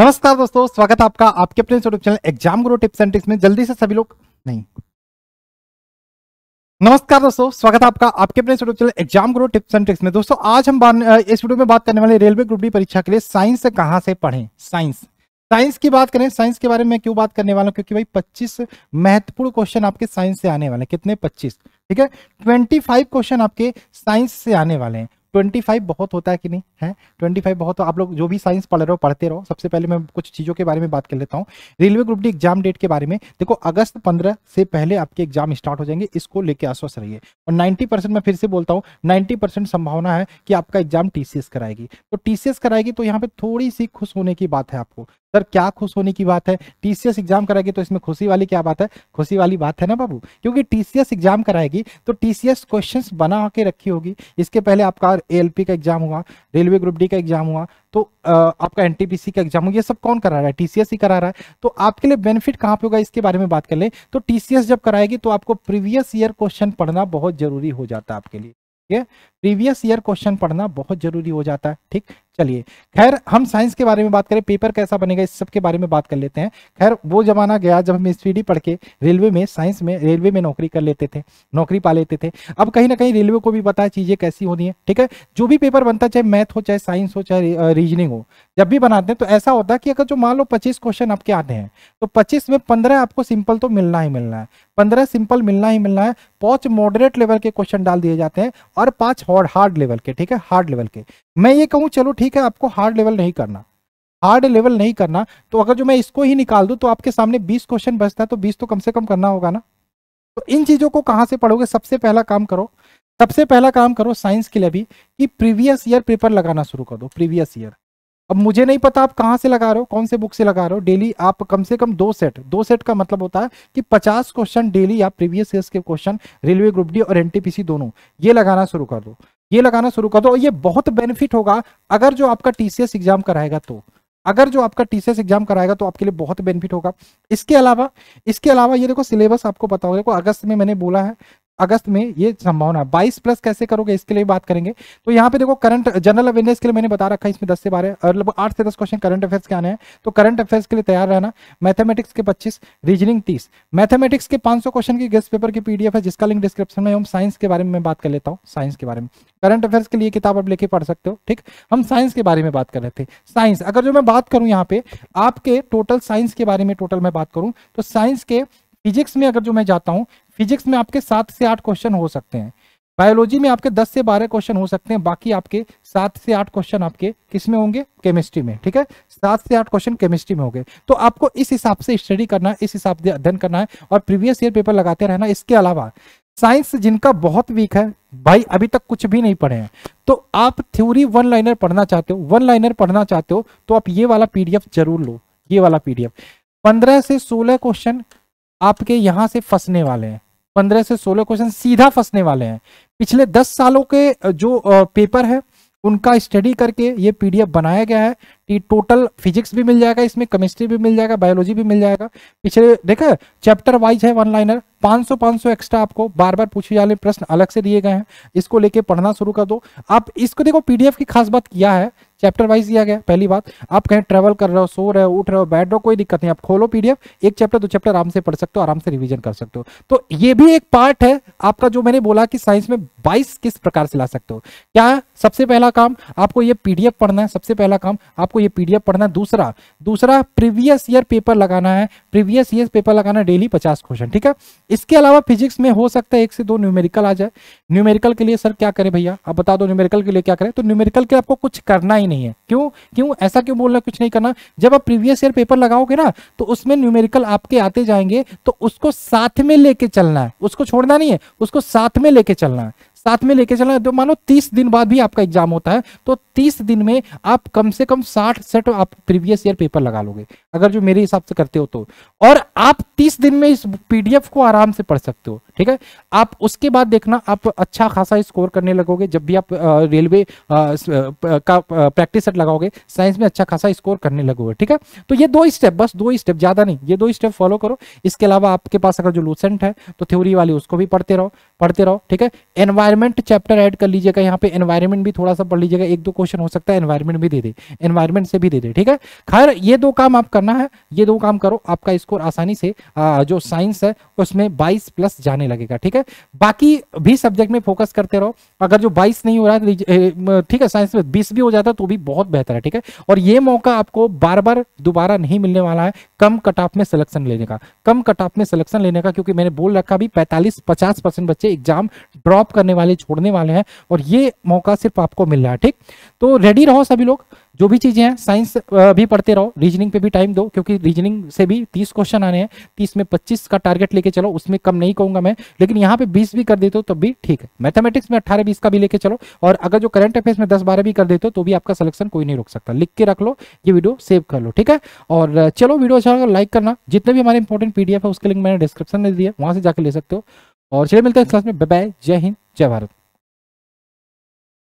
नमस्कार दोस्तों स्वागत है आपका आपके अपने YouTube channel exam guru tips and tricks में जल्दी से सभी लोग नहीं नमस्कार दोस्तों स्वागत है आपका आपके अपने YouTube channel exam guru tips and tricks में दोस्तों आज हम इस वीडियो में बात करने वाले रेलवे ग्रुप डी परीक्षा के लिए साइंस कहाँ से पढ़े साइंस साइंस की बात करें साइंस के बारे में क्यों बात करने वाला हूँ क्योंकि भाई 25 महत्वपूर्ण क्वेश्चन आपके साइंस से आने वाले हैं कितने 25 ठीक है 25 क्वेश्चन आपके साइंस से आने वाले हैं ट्वेंटी फाइव बहुत होता है कि नहीं है ट्वेंटी फाइव बहुत आप लोग जो भी साइंस पढ़ रहे हो पढ़ते रहो सबसे पहले मैं कुछ चीज़ों के बारे में बात कर लेता हूँ railway group D exam date के बारे में देखो अगस्त पंद्रह से पहले आपके एग्जाम स्टार्ट हो जाएंगे इसको लेकर आश्वस्त रहिए और नाइन्टी मैं फिर से बोलता हूँ नाइन्टी संभावना है कि आपका एग्जाम टी कराएगी तो टी कराएगी तो यहाँ पे थोड़ी सी खुश होने की बात है आपको सर क्या खुश होने की बात है टीसीएस एग्जाम कराएगी तो इसमें खुशी वाली क्या बात है खुशी वाली बात है ना बाबू क्योंकि टीसीएस एग्जाम कराएगी तो टीसीएस क्वेश्चंस बना के रखी होगी इसके पहले आपका एएलपी का एग्जाम हुआ रेलवे ग्रुप डी का एग्जाम हुआ तो आपका एनटीपीसी का एग्जाम हुआ ये सब कौन करा रहा है टीसीएस ही करा रहा है तो आपके लिए बेनिफिट कहाँ पे होगा इसके बारे में बात कर ले तो टीसीएस जब कराएगी तो आपको प्रीवियस ईयर क्वेश्चन पढ़ना बहुत जरूरी हो जाता है आपके लिए ठीक है प्रीवियस ईयर क्वेश्चन पढ़ना बहुत जरूरी हो जाता है ठीक चलिए खैर हम साइंस के बारे में बात करें पेपर कैसा बनेगा इस सब के बारे में बात कर लेते हैं खैर वो जमाना गया जब हम एस पढ़ के रेलवे में साइंस में रेलवे में नौकरी कर लेते थे नौकरी पा लेते थे अब कहीं ना कहीं रेलवे को भी पता है चीज़ें कैसी होनी है ठीक है जो भी पेपर बनता है चाहे मैथ हो चाहे साइंस हो चाहे रीजनिंग हो जब भी बनाते हैं तो ऐसा होता है कि अगर जो मान लो पच्चीस क्वेश्चन आपके आते हैं तो पच्चीस में पंद्रह आपको सिंपल तो मिलना ही मिलना है पंद्रह सिंपल मिलना ही मिलना है पांच मॉडरेट लेवल के क्वेश्चन डाल दिए जाते हैं और पांच हार्ड लेवल के ठीक है हार्ड लेवल के मैं ये कहूँ चलो ठीक है आपको हार्ड लेवल नहीं करना हार्ड लेवल नहीं करना तो अगर जो मैं इसको ही निकाल दूं तो आपके सामने 20 क्वेश्चन बचता है तो 20 तो कम से कम करना होगा ना तो इन चीज़ों को कहां से पढ़ोगे सबसे पहला काम करो सबसे पहला काम करो साइंस के लिए भी कि प्रीवियस ईयर पेपर लगाना शुरू कर दो प्रीवियस ईयर अब मुझे नहीं पता आप कहाँ से लगा रहे हो कौन से बुक से लगा रहे हो डेली आप कम से कम दो सेट दो सेट का मतलब होता है कि 50 क्वेश्चन डेली या प्रीवियस ईयर के क्वेश्चन रेलवे ग्रुप डी और एनटीपीसी दोनों ये लगाना शुरू कर दो ये लगाना शुरू कर दो और ये बहुत बेनिफिट होगा अगर जो आपका टीसीएस एग्जाम कराएगा तो अगर जो आपका टीसीएस एग्जाम कराएगा तो आपके लिए बहुत बेनिफिट होगा इसके अलावा इसके अलावा ये देखो सिलेबस आपको बताओ देखो अगस्त में मैंने बोला है अगस्त में ये संभावना है बाईस प्लस कैसे करोगे इसके लिए बात करेंगे तो यहाँ पे देखो करंट जनरल अवेयरनेस के लिए मैंने बता रखा है इसमें दस से बारह लगभग आठ से दस क्वेश्चन करंट अफेयर्स के आने हैं तो करंट अफेयर्स के लिए तैयार रहना मैथमेटिक्स के पच्चीस रीजनिंग तीस मैथमेटिक्स के पांच क्वेश्चन की गेस्ट पेपर की पीडीएफ है जिसका लिंक डिस्क्रिप्शन में हम साइंस के बारे में बात कर लेता हूँ साइंस के बारे में करंट अफेयर्स के लिए किताब आप लेके पढ़ सकते हो ठीक हम साइंस के बारे में बात कर रहे थे साइंस अगर जो मैं बात करूँ यहाँ पे आपके टोटल साइंस के बारे में टोटल मैं बात करूँ तो साइंस के फिजिक्स में अगर जो मैं जाता हूँ फिजिक्स में आपके सात से आठ क्वेश्चन हो सकते हैं बायोलॉजी में आपके दस से बारह क्वेश्चन हो सकते हैं बाकी आपके सात से आठ क्वेश्चन आपके किस में होंगे केमिस्ट्री में ठीक है सात से आठ क्वेश्चन केमिस्ट्री में होंगे तो आपको इस हिसाब से स्टडी करना है इस हिसाब से अध्ययन करना है और प्रीवियस ईयर पेपर लगाते रहना इसके अलावा साइंस जिनका बहुत वीक है भाई अभी तक कुछ भी नहीं पढ़े हैं तो आप थ्योरी वन लाइनर पढ़ना चाहते हो वन लाइनर पढ़ना चाहते हो तो आप ये वाला पीडीएफ जरूर लो ये वाला पीडीएफ पंद्रह से सोलह क्वेश्चन आपके यहाँ से फंसने वाले हैं पंद्रह से सोलह क्वेश्चन सीधा फंसने वाले हैं पिछले दस सालों के जो पेपर है उनका स्टडी करके ये पीडीएफ बनाया गया है कि टोटल फिजिक्स भी मिल जाएगा इसमें केमिस्ट्री भी मिल जाएगा बायोलॉजी भी मिल जाएगा पिछले देखा चैप्टर वाइज है वन लाइनर 500 500 एक्स्ट्रा आपको बार बार पूछे जाने प्रश्न अलग से दिए गए हैं इसको लेके पढ़ना शुरू कर दो आप इसको देखो पीडीएफ की खास बात क्या है चैप्टर वाइज दिया गया पहली बात आप कहीं ट्रेवल कर रहे हो सो रहे हो उठ रहे हो बैठ रहे हो कोई दिक्कत नहीं आप खोलो पीडीएफ एक चैप्टर दो चैप्टर आराम से पढ़ सकते हो आराम से रिविजन कर सकते हो तो ये भी एक पार्ट है आपका जो मैंने बोला कि साइंस में बाइस किस प्रकार से ला सकते हो क्या सबसे पहला काम आपको ये पीडीएफ पढ़ना है सबसे पहला काम आपको ये पीडीएफ पढ़ना है दूसरा दूसरा प्रीवियस ईयर पेपर लगाना है प्रीवियस ईयर पेपर लगाना डेली पचास क्वेश्चन ठीक है इसके अलावा फिजिक्स में हो सकता है एक से दो न्यूमेरिकल आ जाए न्यूमेरिकल के लिए सर क्या करें भैया आप बता दो न्यूमेरिकल के लिए क्या करें तो न्यूमेरिकल के आपको कुछ करना ही नहीं है क्यों क्यों ऐसा क्यों बोलना कुछ नहीं करना जब आप प्रीवियस ईयर पेपर लगाओगे ना तो उसमें न्यूमेरिकल आपके आते जाएंगे तो उसको साथ में लेके चलना है उसको छोड़ना नहीं है उसको साथ में लेके चलना है साथ में लेके चलना तो मानो तीस दिन बाद भी आपका एग्जाम होता है तो तीस दिन में आप कम से कम साठ सेट आप प्रीवियस ईयर पेपर लगा लोगे अगर जो मेरे हिसाब से करते हो तो और आप तीस दिन में इस पीडीएफ को आराम से पढ़ सकते हो ठीक है आप उसके बाद देखना आप अच्छा खासा स्कोर करने लगोगे जब भी आप रेलवे का प्रैक्टिस सेट लगाओगे साइंस में अच्छा खासा स्कोर करने लगोगे ठीक है तो ये दो स्टेप बस दो स्टेप ज्यादा नहीं ये दो स्टेप फॉलो करो इसके अलावा आपके पास अगर जो लूसेंट है तो थ्योरी वाली उसको भी पढ़ते रहो पढ़ते रहो ठीक है एनवाइ एनवायरमेंट चैप्टर ऐड कर लीजिएगा यहाँ पे एनवायरमेंट भी थोड़ा सा पढ़ लीजिएगा एक दो क्वेश्चन हो सकता है एनवायरमेंट भी दे दे एनवायरमेंट से भी दे दे ठीक है खैर ये दो काम आप करना है ये दो काम करो आपका स्कोर आसानी से जो साइंस है उसमें बाईस प्लस जाने लगेगा ठीक है बाकी भी सब्जेक्ट में फोकस करते रहो अगर जो बाईस नहीं हो रहा है ठीक है साइंस में बीस भी हो जाता तो भी बहुत बेहतर है ठीक है और ये मौका आपको बार बार दोबारा नहीं मिलने वाला है कम कट ऑफ में सिलेक्शन लेने का कम कट ऑफ में सिलेक्शन लेने का क्योंकि मैंने बोल रखा भी पैंतालीस पचास परसेंट बच्चे एग्जाम ड्रॉप करने वाले छोड़ने वाले हैं और ये मौका सिर्फ आपको मिल रहा है ठीक तो रेडी रहो सभी लोग जो भी चीज़ें हैं साइंस भी पढ़ते रहो रीजनिंग पे भी टाइम दो क्योंकि रीजनिंग से भी तीस क्वेश्चन आने हैं तीस में पच्चीस का टारगेट लेके चलो उसमें कम नहीं कहूंगा मैं लेकिन यहाँ पे बीस भी कर देते हो तो भी ठीक है मैथमेटिक्स में अट्ठारह बीस का भी लेके चलो और अगर जो करंट अफेयर्स में दस बारह भी कर देते हो तो भी आपका सिलेक्शन कोई नहीं रोक सकता लिख के रख लो ये वीडियो सेव कर लो ठीक है और चलो वीडियो अच्छा लाइक करना जितने भी हमारे इंपॉर्टेंट पीडीएफ है उसके लिंक मैंने डिस्क्रिप्शन में दिया वहां से जाकर ले सकते हो और चलिए मिलते हैं क्लास में बाय जय हिंद जय भारत